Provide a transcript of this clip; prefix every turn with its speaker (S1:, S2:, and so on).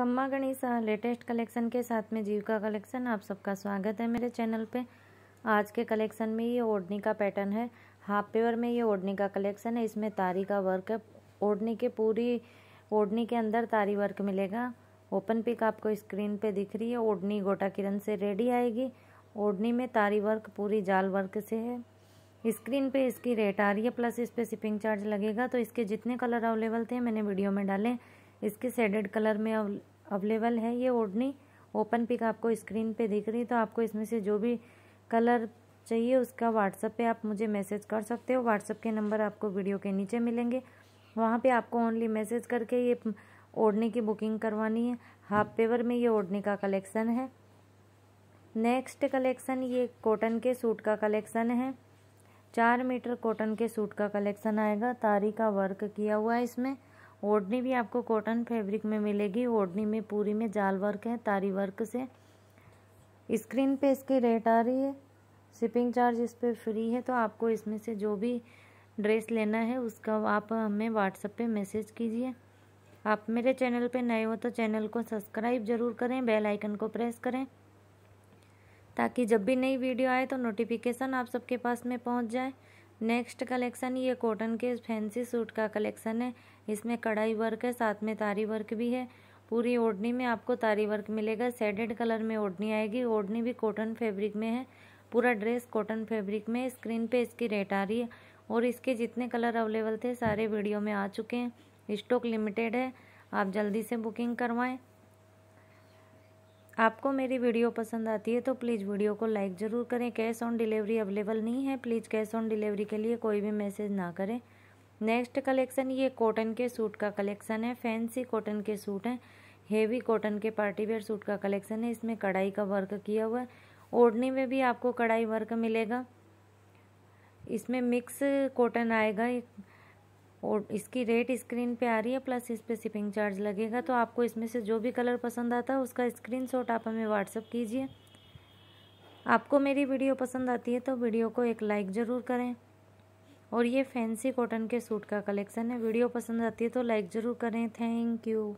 S1: खम्मा Ganesh latest collection के साथ में जीविका कलेक्शन आप सबका स्वागत है मेरे चैनल पे आज के कलेक्शन में ये ओढ़नी का पैटर्न है हाफ पेवर में ये ओढ़नी का कलेक्शन है इसमें तारी का वर्क है ओढ़नी के पूरी ओढ़नी के अंदर तारी वर्क मिलेगा ओपन पिक आपको स्क्रीन पे दिख रही है ओढ़नी गोटा किरण से रेडी आएगी ओढ़नी में तारी वर्क पूरी जाल वर्क से है स्क्रीन पे इसकी रेट आ रही है प्लस इस पर शिपिंग चार्ज लगेगा तो इसके जितने कलर अवेलेबल थे मैंने वीडियो में डाले इसके सेडेड कलर में अवेलेबल है ये ओढ़नी ओपन पिक आपको स्क्रीन पे दिख रही तो आपको इसमें से जो भी कलर चाहिए उसका व्हाट्सअप पे आप मुझे मैसेज कर सकते हो व्हाट्सअप के नंबर आपको वीडियो के नीचे मिलेंगे वहाँ पे आपको ओनली मैसेज करके ये ओढ़ने की बुकिंग करवानी है हाफ पेवर में ये ओढ़ने का कलेक्शन है नेक्स्ट कलेक्शन ये कॉटन के सूट का कलेक्शन है चार मीटर कॉटन के सूट का कलेक्शन आएगा तारी का वर्क किया हुआ है इसमें ओढ़नी भी आपको कॉटन फैब्रिक में मिलेगी ओढ़नी में पूरी में जाल वर्क है तारी वर्क से स्क्रीन पे इसकी रेट आ रही है शिपिंग चार्ज इस पर फ्री है तो आपको इसमें से जो भी ड्रेस लेना है उसका आप हमें व्हाट्सएप पे मैसेज कीजिए आप मेरे चैनल पे नए हो तो चैनल को सब्सक्राइब जरूर करें बेल आइकन को प्रेस करें ताकि जब भी नई वीडियो आए तो नोटिफिकेशन आप सबके पास में पहुंच जाए नेक्स्ट कलेक्शन ये कॉटन के फैंसी सूट का कलेक्शन है इसमें कढ़ाई वर्क है साथ में तारी वर्क भी है पूरी ओढ़नी में आपको तारी वर्क मिलेगा सेडेड कलर में ओढ़नी आएगी ओढ़नी भी कॉटन फैब्रिक में है पूरा ड्रेस कॉटन फैब्रिक में स्क्रीन पे इसकी रेट आ रही है और इसके जितने कलर अवेलेबल थे सारे वीडियो में आ चुके हैं स्टॉक लिमिटेड है आप जल्दी से बुकिंग करवाएं आपको मेरी वीडियो पसंद आती है तो प्लीज़ वीडियो को लाइक ज़रूर करें कैश ऑन डिलीवरी अवेलेबल नहीं है प्लीज़ कैश ऑन डिलीवरी के लिए कोई भी मैसेज ना करें नेक्स्ट कलेक्शन ये कॉटन के सूट का कलेक्शन है फैंसी कॉटन के सूट हैं हेवी कॉटन के पार्टी वेयर सूट का कलेक्शन है इसमें कढ़ाई का वर्क किया हुआ है ओढ़नी में भी आपको कढ़ाई वर्क मिलेगा इसमें मिक्स कॉटन आएगा और इसकी रेट स्क्रीन पे आ रही है प्लस इस पर शिपिंग चार्ज लगेगा तो आपको इसमें से जो भी कलर पसंद आता है उसका शॉट आप हमें व्हाट्सअप कीजिए आपको मेरी वीडियो पसंद आती है तो वीडियो को एक लाइक ज़रूर करें और ये फैंसी कॉटन के सूट का कलेक्शन है वीडियो पसंद आती है तो लाइक ज़रूर करें थैंक यू